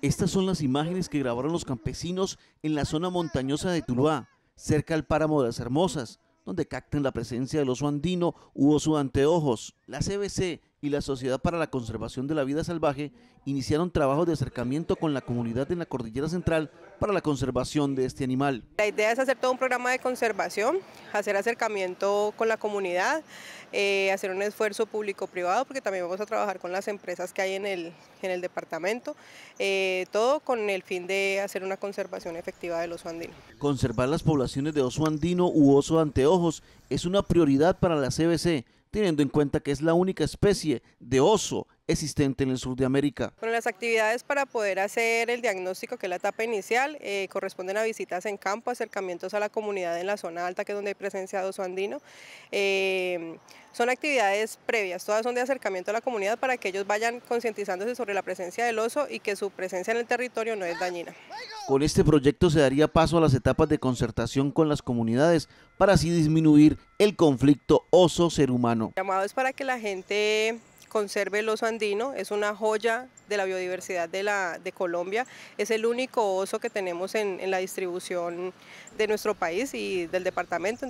Estas son las imágenes que grabaron los campesinos en la zona montañosa de Tuluá, cerca al páramo de las Hermosas, donde captan la presencia del oso andino u oso anteojos. La CBC y la Sociedad para la Conservación de la Vida Salvaje iniciaron trabajos de acercamiento con la comunidad en la Cordillera Central para la conservación de este animal. La idea es hacer todo un programa de conservación, hacer acercamiento con la comunidad, eh, hacer un esfuerzo público-privado, porque también vamos a trabajar con las empresas que hay en el, en el departamento, eh, todo con el fin de hacer una conservación efectiva del oso andino. Conservar las poblaciones de oso andino u oso anteojos es una prioridad para la CBC, teniendo en cuenta que es la única especie de oso existente en el sur de América. las actividades para poder hacer el diagnóstico, que es la etapa inicial, eh, corresponden a visitas en campo, acercamientos a la comunidad en la zona alta, que es donde hay presencia de oso andino. Eh, son actividades previas, todas son de acercamiento a la comunidad para que ellos vayan concientizándose sobre la presencia del oso y que su presencia en el territorio no es dañina. Con este proyecto se daría paso a las etapas de concertación con las comunidades para así disminuir el conflicto oso-ser humano. El llamado es para que la gente conserve el oso andino, es una joya de la biodiversidad de, la, de Colombia, es el único oso que tenemos en, en la distribución de nuestro país y del departamento.